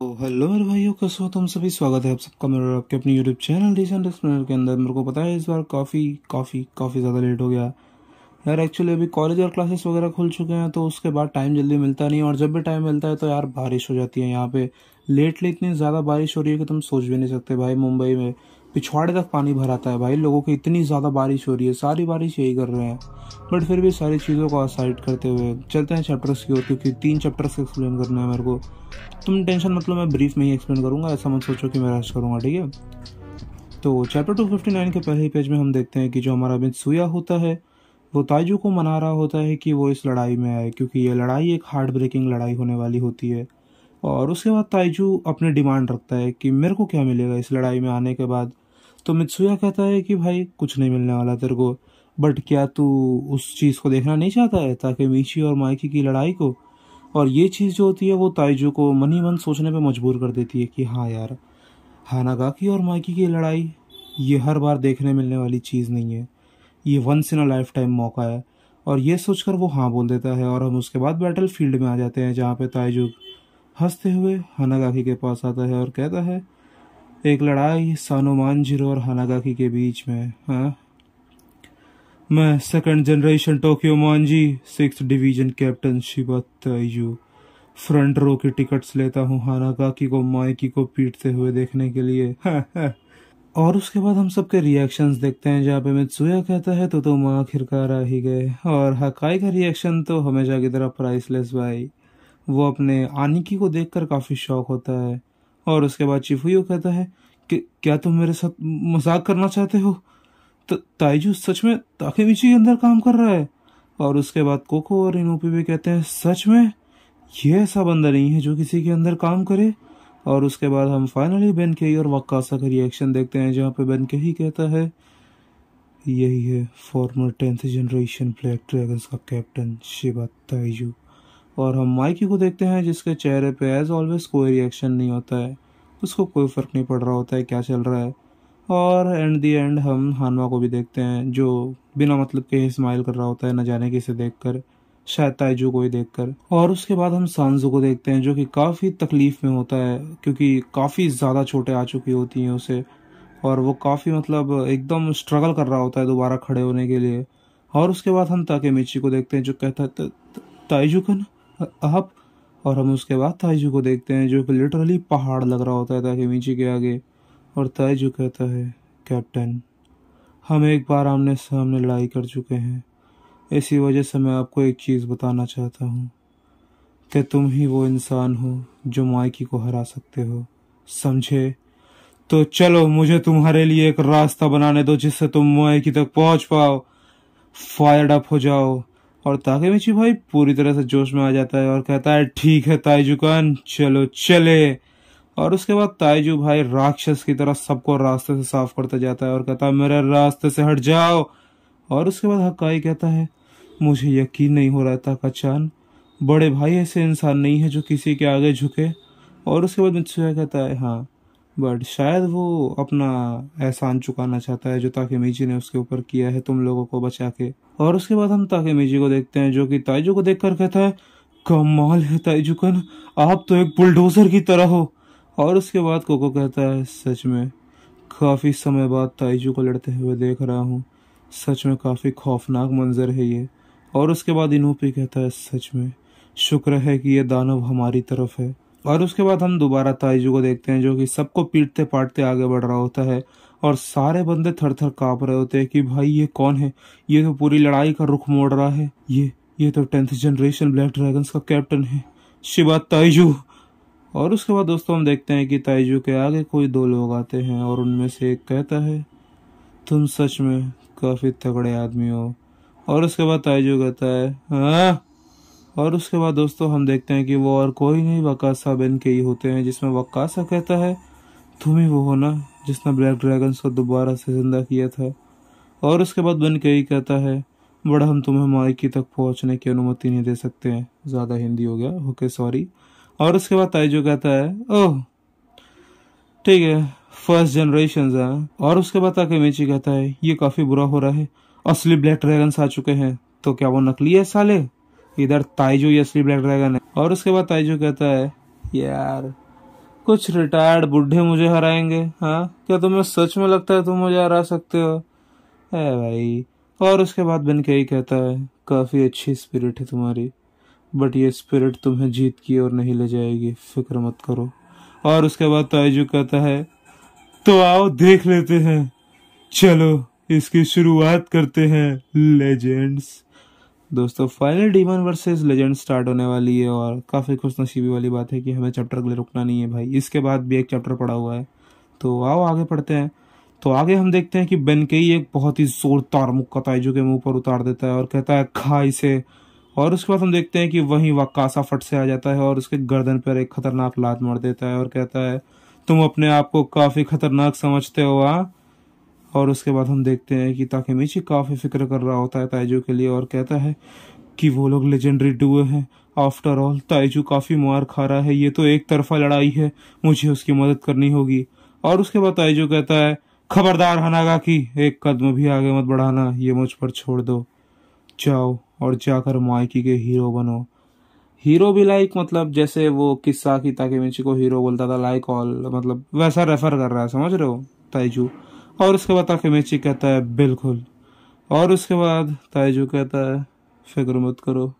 तो हेलो तो भाइयों कैसे हो तुम सभी स्वागत है आप सबका मेरा आपके अपने यूट्यूब चैनल डिसेंट एक्सप्लेनर के अंदर मेरे को पता है इस बार काफ़ी काफ़ी काफ़ी ज़्यादा लेट हो गया यार एक्चुअली अभी कॉलेज और क्लासेस वगैरह खुल चुके हैं तो उसके बाद टाइम जल्दी मिलता नहीं और जब भी टाइम मिलता है तो यार बारिश हो जाती है यहाँ पे लेटली इतनी ज़्यादा बारिश हो रही है कि तुम सोच भी नहीं सकते भाई मुंबई में पिछवाड़े तक पानी भर आता है भाई लोगों की इतनी ज़्यादा बारिश हो रही है सारी बारिश यही कर रहे हैं बट फिर भी सारी चीज़ों को असाइड करते हुए चलते हैं चैप्टर्स की ओर क्योंकि तीन चैप्टर्स एक्सप्लेन करना है मेरे को तुम टेंशन मतलब मैं ब्रीफ में ही एक्सप्लेन करूँगा ऐसा मत सोचो कि मैं रेस्ट करूँगा ठीक है तो चैप्टर टू फिफ्टी नाइन के पहले पेज में हम देखते हैं कि जो हमारा सुया होता है वो ताइजू को मना रहा होता है कि वो इस लड़ाई में आए क्योंकि ये लड़ाई एक हार्ट ब्रेकिंग लड़ाई होने वाली होती है और उसके बाद ताइजू अपनी डिमांड रखता है कि मेरे को क्या मिलेगा इस लड़ाई में आने के बाद तो मित्सुया कहता है कि भाई कुछ नहीं मिलने वाला तेरे को बट क्या तू उस चीज़ को देखना नहीं चाहता है ताकि मीशी और माइकी की लड़ाई को और ये चीज़ जो होती है वो ताइजू को मन ही मन सोचने पर मजबूर कर देती है कि हाँ यार हानागाकी और माइकी की लड़ाई ये हर बार देखने मिलने वाली चीज़ नहीं है ये once in a lifetime मौका है और ये सोचकर वो हाँ बोल देता है और हम उसके बाद बैटल फील्ड में आ जाते हैं जहाँ पे ताइजू हंसते हुए हानागाकी के पास आता है और कहता है एक लड़ाई सानोमान जीरो और हानागाकी के बीच में हाँ मैं second generation Tokyo Manji six division captain Shiba front row की टिकट्स लेता हूँ हानागाकी को माइकी को पीटते हुए देखने के लिए हाँ, हाँ। और उसके बाद हम सबके रिएक्शंस देखते हैं जहाँ पे सुया कहता है तो तुम आखिरकार आ ही गए और हकाई का रिएक्शन तो हमेशा की तरह प्राइसलेस भाई वो अपने आनिकी को देखकर काफ़ी शौक होता है और उसके बाद चिफुयो कहता है कि क्या तुम मेरे साथ मजाक करना चाहते हो तो ताइजू सच में ताकेमिची के अंदर काम कर रहा है और उसके बाद कोको और इनोपी भी कहते हैं सच में ये ऐसा बंदा नहीं है जो किसी के अंदर काम करे और उसके बाद हम फाइनली बेन के और वक्कासा का रिएक्शन देखते हैं जहाँ पे बेन के ही कहता है यही है former tenth generation black dragons का कैप्टन शिवा ताइजू और हम माइकी को देखते हैं जिसके चेहरे पे एज ऑलवेज कोई रिएक्शन नहीं होता है उसको कोई फ़र्क नहीं पड़ रहा होता है क्या चल रहा है और एंड दी एंड हम हानवा को भी देखते हैं जो बिना मतलब के ही स्माइल कर रहा होता है न जाने किसे देख कर शायद ताइजू को ही देख कर और उसके बाद हम सांजू को देखते हैं जो कि काफ़ी तकलीफ़ में होता है क्योंकि काफ़ी ज़्यादा छोटे आ चुकी होती हैं उसे और वो काफ़ी मतलब एकदम स्ट्रगल कर रहा होता है दोबारा खड़े होने के लिए और उसके बाद हम ताके मिची को देखते हैं जो कहता है ताइजू का ना अहब और हम उसके बाद ताइजू को देखते हैं जो कि लिटरली पहाड़ लग रहा होता है ताकि के आगे और ताइजू कहता है कैप्टन हम एक बार आमने सामने लड़ाई कर चुके हैं इसी वजह से मैं आपको एक चीज़ बताना चाहता हूँ कि तुम ही वो इंसान हो जो मायकी को हरा सकते हो समझे तो चलो मुझे तुम्हारे लिए एक रास्ता बनाने दो जिससे तुम मायकी तक पहुंच पाओ फायर्ड अप हो जाओ और मिची भाई पूरी तरह से जोश में आ जाता है और कहता है ठीक है ताइजू कान चलो चले और उसके बाद ताइजू भाई राक्षस की तरह सबको रास्ते से साफ करता जाता है और कहता है मेरे रास्ते से हट जाओ और उसके बाद हकाई कहता है मुझे यकीन नहीं हो रहा ताका चान बड़े भाई ऐसे इंसान नहीं है जो किसी के आगे झुके और उसके बाद मुझसे कहता है हाँ बट शायद वो अपना एहसान चुकाना चाहता है जो मेजी ने उसके ऊपर किया है तुम लोगों को बचा के और उसके बाद हम मेजी को देखते हैं जो कि ताइजू को देखकर कहता है कमाल है ताइजुकन आप तो एक बुलडोजर की तरह हो और उसके बाद कोको कहता है सच में काफ़ी समय बाद ताइजू को लड़ते हुए देख रहा हूँ सच में काफ़ी खौफनाक मंजर है ये और उसके बाद इनोपी कहता है सच में शुक्र है कि यह दानव हमारी तरफ है और उसके बाद हम दोबारा ताइजू को देखते हैं जो कि सबको पीटते पाटते आगे बढ़ रहा होता है और सारे बंदे थर थर काँप रहे होते हैं कि भाई ये कौन है ये तो पूरी लड़ाई का रुख मोड़ रहा है ये ये तो टेंथ जनरेशन ब्लैक ड्रैगन्स का कैप्टन है शिवा ताइजू और उसके बाद दोस्तों हम देखते हैं कि ताइजू के आगे कोई दो लोग आते हैं और उनमें से एक कहता है तुम सच में काफ़ी तगड़े आदमी हो और उसके बाद ताइजू कहता है हाँ और उसके बाद दोस्तों हम देखते हैं कि वो और कोई नहीं वकासा बिन के ही होते हैं जिसमें वकासा कहता है तुम ही वो हो ना जिसने ब्लैक ड्रैगन्स को दोबारा से जिंदा किया था और उसके बाद बिन कई कहता है बड़ा हम तुम्हें माइकी तक पहुंचने की अनुमति नहीं दे सकते हैं ज़्यादा हिंदी हो गया ओके सॉरी और उसके बाद ताइजो कहता है ओह ठीक है फर्स्ट जनरेशन है और उसके बाद मेची कहता है ये काफ़ी बुरा हो रहा है असली ब्लैक ड्रैगन्स आ चुके हैं तो क्या वो नकली है साले इधर ताइजू ये असली ब्लैक ड्रैगन है और उसके बाद ताइजू कहता है यार कुछ रिटायर्ड बुढ़े मुझे हराएंगे हाँ क्या तुम्हें सच में लगता है तुम मुझे हरा सकते हो है भाई और उसके बाद बिन के ही कहता है काफ़ी अच्छी स्पिरिट है तुम्हारी बट ये स्पिरिट तुम्हें जीत की ओर नहीं ले जाएगी फिक्र मत करो और उसके बाद ताइजू कहता है तो आओ देख लेते हैं चलो इसकी शुरुआत करते हैं लेजेंड्स दोस्तों final demon versus legend start होने वाली है और काफ़ी खुश नसीबी वाली बात है कि हमें चैप्टर के लिए रुकना नहीं है भाई इसके बाद भी एक चैप्टर पड़ा हुआ है तो आओ आगे पढ़ते हैं तो आगे हम देखते हैं कि बेन ही एक बहुत ही जोरदार मुक्का ताइजू के मुंह पर उतार देता है और कहता है खा इसे और उसके बाद हम देखते हैं कि वहीं वकासा फट से आ जाता है और उसके गर्दन पर एक खतरनाक लात मार देता है और कहता है तुम अपने आप को काफ़ी खतरनाक समझते हो हाँ और उसके बाद हम देखते हैं कि ताकेमिची काफ़ी फिक्र कर रहा होता है ताइजू के लिए और कहता है कि वो लोग लेजेंडरी डुए हैं आफ्टर ऑल ताइजू काफ़ी मार खा रहा है ये तो एक तरफा लड़ाई है मुझे उसकी मदद करनी होगी और उसके बाद ताइजू कहता है खबरदार हनागा की एक कदम भी आगे मत बढ़ाना ये मुझ पर छोड़ दो जाओ और जाकर माइकी के हीरो बनो हीरो भी लाइक मतलब जैसे वो किस्सा की ताकेमिची को हीरो बोलता था लाइक ऑल मतलब वैसा रेफर कर रहा है समझ रहे हो ताइजू और उसके बाद ताकेमेची कहता है बिल्कुल और उसके बाद ताइजू कहता है फिक्र मत करो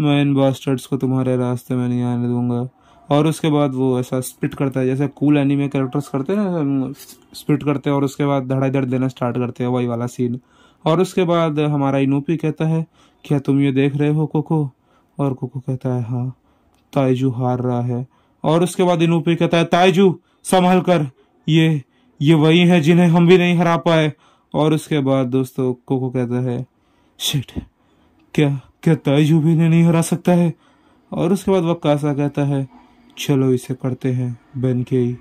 मैं इन बास्टर्ड्स को तुम्हारे रास्ते में नहीं आने दूंगा और उसके बाद वो ऐसा स्पिट करता है जैसे कूल एनिमे कैरेक्टर्स करते हैं ना स्पिट करते हैं और उसके बाद धड़ाधड़ देना स्टार्ट करते हैं वही वाला सीन और उसके बाद हमारा इनूपी कहता है क्या तुम ये देख रहे हो कोको और कोको कहता है हाँ ताइजू हार रहा है और उसके बाद इनूपी कहता है ताइजू संभल कर ये ये वही है जिन्हें हम भी नहीं हरा पाए और उसके बाद दोस्तों कोको कहता है शिट क्या क्या ताइजू भी इन्हें नहीं हरा सकता है और उसके बाद वक्कासा कहता है चलो इसे करते हैं बन के ही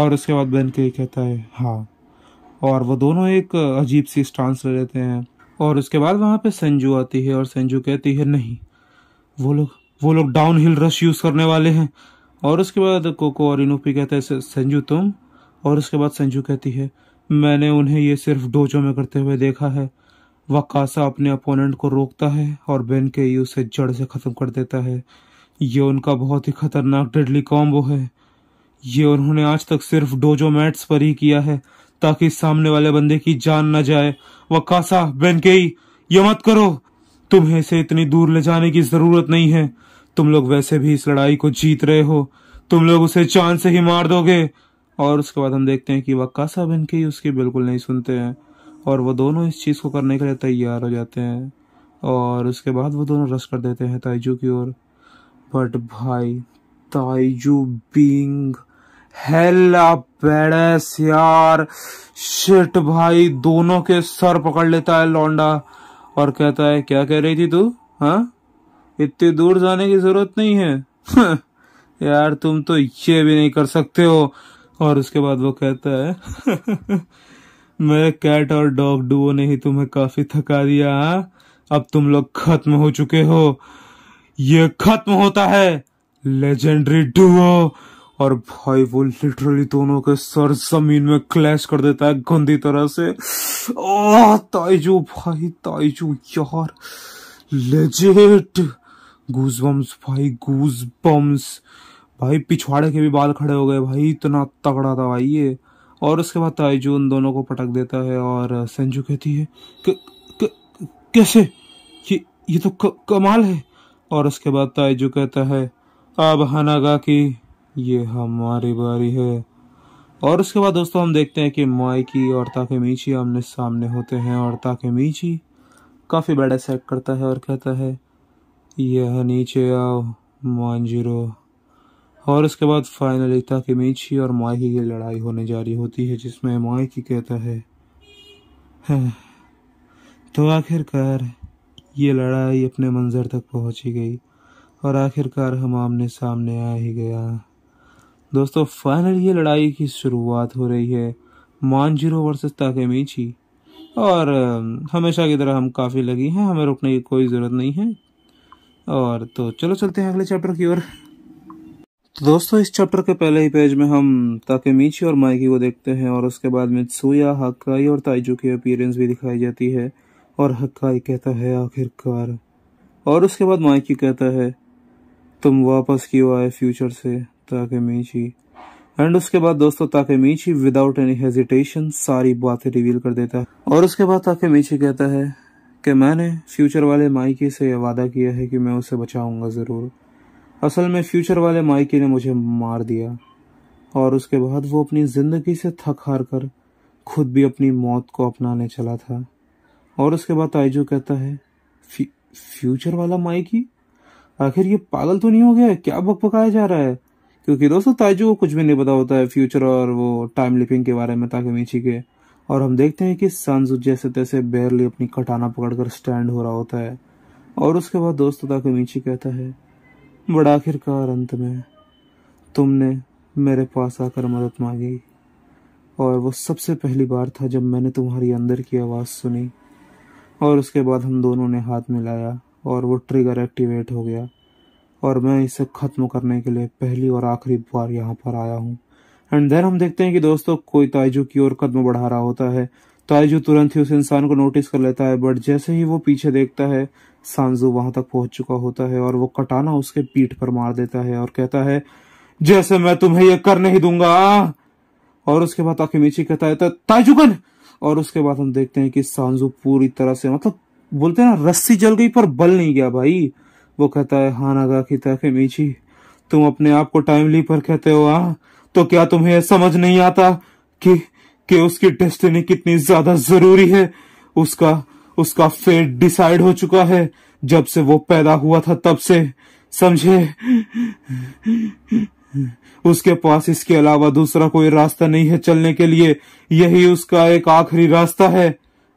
और उसके बाद बन के ही कहता है हाँ और वो दोनों एक अजीब सी स्टांस ले लेते हैं और उसके बाद वहाँ पे संजू आती है और संजू कहती है नहीं वो लोग वो लोग डाउन हिल रश यूज़ करने वाले हैं और उसके बाद कोको और इनोपी कहते हैं संजू तुम और उसके बाद संजू कहती है मैंने उन्हें ये सिर्फ डोजो में करते हुए देखा है वकासा अपने अपोनेंट को रोकता है और बेन के यू उसे जड़ से ख़त्म कर देता है ये उनका बहुत ही खतरनाक डेडली कॉम्बो है ये उन्होंने आज तक सिर्फ डोजो मैट्स पर ही किया है ताकि सामने वाले बंदे की जान न जाए वकासा बेन के बेनकेई ये मत करो तुम्हें इसे इतनी दूर ले जाने की जरूरत नहीं है तुम लोग वैसे भी इस लड़ाई को जीत रहे हो तुम लोग उसे चांद से ही मार दोगे और उसके बाद हम देखते हैं कि वक्का साहब इनके ही उसकी बिल्कुल नहीं सुनते हैं और वो दोनों इस चीज़ को करने के लिए तैयार हो जाते हैं और उसके बाद वो दोनों रश कर देते हैं ताइजू की ओर बट भाई ताइजू बींग यार शिट भाई दोनों के सर पकड़ लेता है लौंडा और कहता है क्या कह रही थी तू हाँ इतनी दूर जाने की जरूरत नहीं है यार तुम तो ये भी नहीं कर सकते हो और उसके बाद वो कहता है मेरे कैट और डॉग डुओ ने ही तुम्हें काफी थका दिया हा? अब तुम लोग खत्म हो चुके हो ये खत्म होता है लेजेंडरी डुओ और भाई वो लिटरली दोनों के सर जमीन में क्लैश कर देता है गंदी तरह से ओ ताइजू भाई ताइजू यार लेजेंड गूज बम्स भाई गूज बम्स भाई पिछवाड़े के भी बाल खड़े हो गए भाई इतना तगड़ा था भाई ये और उसके बाद ताइजू तो उन दोनों को पटक देता है और संजू कहती है क, क, कैसे ये ये तो क, कमाल है और उसके बाद ताइजू तो कहता है अब हनागा की ये हमारी बारी है और उसके बाद दोस्तों हम देखते हैं कि माइकी और मीची आमने सामने होते हैं और ताके मीची काफ़ी बड़ा सेट करता है और कहता है यह नीचे आओ मांजिरो और उसके बाद फाइनली मीची और माइकी की लड़ाई होने जा रही होती है जिसमें माइकी कहता है हाँ, तो आखिरकार ये लड़ाई अपने मंजर तक पहुंची गई और आखिरकार हम आमने सामने आ ही गया दोस्तों फाइनल ये लड़ाई की शुरुआत हो रही है मानजीरो वर्सेस मीची और हमेशा की तरह हम काफ़ी लगी हैं हमें रुकने की कोई ज़रूरत नहीं है और तो चलो चलते हैं अगले चैप्टर की ओर तो दोस्तों इस चैप्टर के पहले ही पेज में हम ताकेमीची और माइकी को देखते हैं और उसके बाद में सुया हकाई और ताइजू की अपीयरेंस भी दिखाई जाती है और हकाई कहता है आखिरकार और उसके बाद माइकी कहता है तुम वापस क्यों आए फ्यूचर से ताकेमीची एंड उसके बाद दोस्तों ताकेमीची विदाउट एनी हेजिटेशन सारी बातें रिवील कर देता है और उसके बाद ताकेमीची कहता है कि मैंने फ्यूचर वाले माइकी से वादा किया है कि मैं उसे बचाऊंगा ज़रूर असल में फ्यूचर वाले माइकी ने मुझे मार दिया और उसके बाद वो अपनी जिंदगी से थक हार कर खुद भी अपनी मौत को अपनाने चला था और उसके बाद ताइजो कहता है फ्यूचर वाला माइकी आखिर ये पागल तो नहीं हो गया क्या बक पकाया जा रहा है क्योंकि दोस्तों ताइजो को कुछ भी नहीं पता होता है फ्यूचर और वो टाइम लिपिंग के बारे में ताकि मीची के और हम देखते हैं कि सांजू जैसे तैसे बेरली अपनी कटाना पकड़कर स्टैंड हो रहा होता है और उसके बाद दोस्तों ताकि मीची कहता है बट आखिरकार अंत में तुमने मेरे पास आकर मदद मांगी और वो सबसे पहली बार था जब मैंने तुम्हारी अंदर की आवाज़ सुनी और उसके बाद हम दोनों ने हाथ मिलाया और वो ट्रिगर एक्टिवेट हो गया और मैं इसे ख़त्म करने के लिए पहली और आखिरी बार यहाँ पर आया हूँ एंड देन हम देखते हैं कि दोस्तों कोई ताइजू की ओर कदम बढ़ा रहा होता है ताइजू तुरंत ही उस इंसान को नोटिस कर लेता है बट जैसे ही वो पीछे देखता है सांजू वहां तक पहुंच चुका होता है और वो कटाना उसके पीठ पर मार देता है और कहता है जैसे मैं तुम्हें यह कर नहीं दूंगा और उसके बाद ताकेमिची कहता है ताइजूगन और उसके बाद हम देखते हैं कि सांजू पूरी तरह से मतलब बोलते हैं ना रस्सी जल गई पर बल नहीं गया भाई वो कहता है हानागा की मीची तुम अपने आप को टाइमली पर कहते हो आ हाँ? तो क्या तुम्हें समझ नहीं आता कि कि उसकी डेस्टिनी कितनी ज्यादा जरूरी है उसका उसका फेट डिसाइड हो चुका है जब से वो पैदा हुआ था तब से समझे उसके पास इसके अलावा दूसरा कोई रास्ता नहीं है चलने के लिए यही उसका एक आखिरी रास्ता है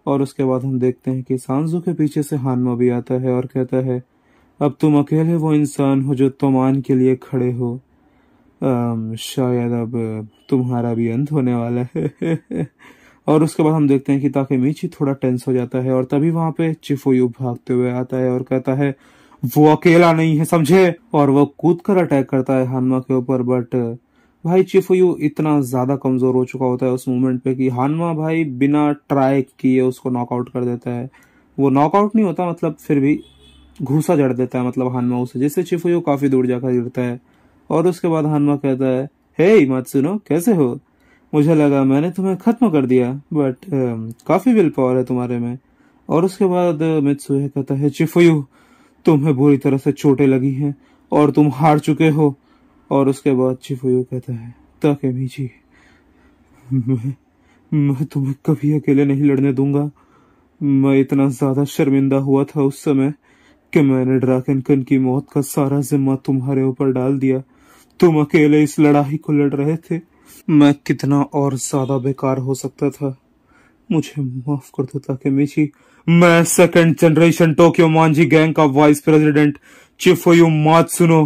और उसके बाद हम देखते हैं कि सांजू के पीछे से हानमा भी आता है और कहता है अब तुम अकेले वो इंसान हो जो तुमान के लिए खड़े हो शायद अब तुम्हारा भी अंत होने वाला है और उसके बाद हम देखते हैं कि मीची थोड़ा टेंस हो जाता है और तभी वहां पे चिफोयू भागते हुए आता है और कहता है वो अकेला नहीं है समझे और वो कूद कर अटैक करता है हानमा के ऊपर बट भाई चिफोयू इतना ज्यादा कमजोर हो चुका होता है उस मोमेंट पे कि हानमा भाई बिना ट्राई किए उसको नॉकआउट कर देता है वो नॉकआउट नहीं होता मतलब फिर भी घूसा जड़ देता है मतलब हानमा उसे जिससे चिफोयू काफी दूर जाकर गिरता है और उसके बाद हनुमा कहता है हे hey, मत सुनो कैसे हो मुझे लगा मैंने तुम्हें खत्म कर दिया बट uh, um, काफी विल पावर है तुम्हारे में और उसके बाद uh, मित्सुहे कहता है चिफयु तुम्हें बुरी तरह से चोटें लगी हैं और तुम हार चुके हो और उसके बाद चिफयु कहता है ताके मीची मैं मैं तुम्हें कभी अकेले नहीं लड़ने दूंगा मैं इतना ज्यादा शर्मिंदा हुआ था उस समय कि मैंने ड्राकन की मौत का सारा जिम्मा तुम्हारे ऊपर डाल दिया तुम अकेले इस लड़ाई को लड़ रहे थे मैं कितना और ज्यादा बेकार हो सकता था मुझे माफ कर दो मिशी मैं second generation Tokyo Manji gang का वाइस प्रेसिडेंट चिफोयू मात सुनो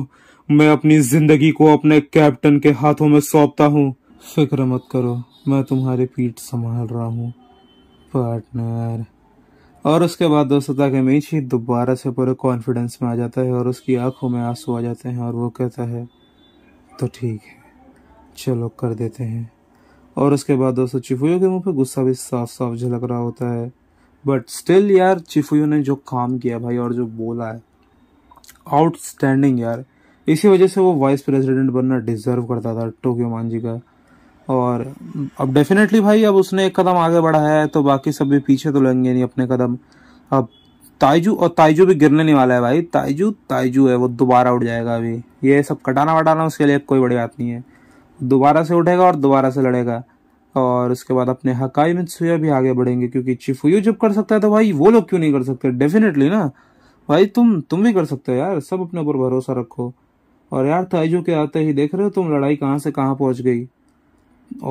मैं अपनी जिंदगी को अपने कैप्टन के हाथों में सौंपता हूँ फिक्र मत करो मैं तुम्हारी पीठ संभाल रहा हूँ पार्टनर और उसके बाद दोस्तों मिशी दोबारा से पूरे कॉन्फिडेंस में आ जाता है और उसकी आंखों में आंसू आ जाते हैं और वो कहता है तो ठीक है चलो कर देते हैं और उसके बाद दोस्तों चिफुयो के मुंह पे गुस्सा भी साफ साफ झलक रहा होता है बट स्टिल यार चिफुयो ने जो काम किया भाई और जो बोला है आउटस्टैंडिंग यार इसी वजह से वो वाइस प्रेसिडेंट बनना डिजर्व करता था टोक्यो मांझी का और अब डेफिनेटली भाई अब उसने एक कदम आगे बढ़ाया है तो बाकी सब भी पीछे तो लेंगे नहीं अपने कदम अब ताइजू और ताइजू भी गिरने नहीं वाला है भाई ताइजू ताइजू है वो दोबारा उठ जाएगा अभी ये सब कटाना वटाना उसके लिए कोई बड़ी बात नहीं है दोबारा से उठेगा और दोबारा से लड़ेगा और उसके बाद अपने हकाई में सुया भी आगे बढ़ेंगे क्योंकि चिफुयू जब कर सकता है तो भाई वो लोग क्यों नहीं कर सकते डेफिनेटली ना भाई तुम तुम भी कर सकते हो यार सब अपने ऊपर भरोसा रखो और यार ताइजू के आते ही देख रहे हो तुम लड़ाई कहाँ से कहाँ पहुँच गई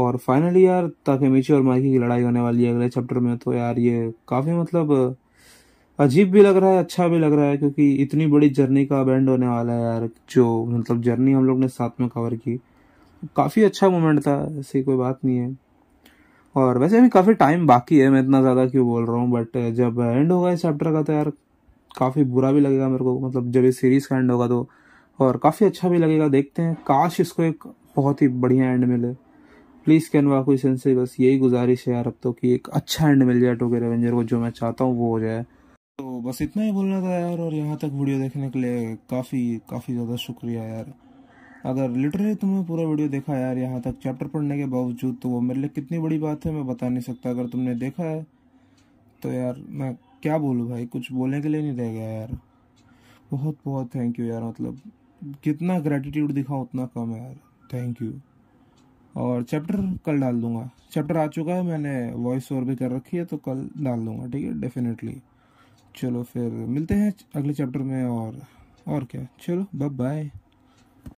और फाइनली यार ताकि ताकेमिची और माइकी की लड़ाई होने वाली है अगले चैप्टर में तो यार ये काफ़ी मतलब अजीब भी लग रहा है अच्छा भी लग रहा है क्योंकि इतनी बड़ी जर्नी का बैंड होने वाला है यार जो मतलब जर्नी हम लोग ने साथ में कवर की काफ़ी अच्छा मोमेंट था ऐसी कोई बात नहीं है और वैसे अभी काफ़ी टाइम बाकी है मैं इतना ज़्यादा क्यों बोल रहा हूँ बट जब एंड होगा इस चैप्टर का तो यार काफ़ी बुरा भी लगेगा मेरे को मतलब जब ये सीरीज़ का एंड होगा तो और काफ़ी अच्छा भी लगेगा देखते हैं काश इसको एक बहुत ही बढ़िया एंड मिले प्लीज़ कैनवा कोई सेंस से बस यही गुजारिश है यार अब तो कि एक अच्छा एंड मिल जाए टोके रेवेंजर को जो मैं चाहता हूँ वो हो जाए तो बस इतना ही बोलना था यार और यहाँ तक वीडियो देखने के लिए काफ़ी काफ़ी ज़्यादा शुक्रिया यार अगर लिटरली तुमने पूरा वीडियो देखा यार यहाँ तक चैप्टर पढ़ने के बावजूद तो वो मेरे लिए कितनी बड़ी बात है मैं बता नहीं सकता अगर तुमने देखा है तो यार मैं क्या बोलूँ भाई कुछ बोलने के लिए नहीं रह गया यार बहुत बहुत थैंक यू यार मतलब जितना ग्रेटिट्यूड दिखाऊँ उतना कम है यार थैंक यू और चैप्टर कल डाल दूंगा चैप्टर आ चुका है मैंने वॉइस ओवर भी कर रखी है तो कल डाल दूंगा ठीक है डेफिनेटली चलो फिर मिलते हैं अगले चैप्टर में और और क्या चलो बाय बाय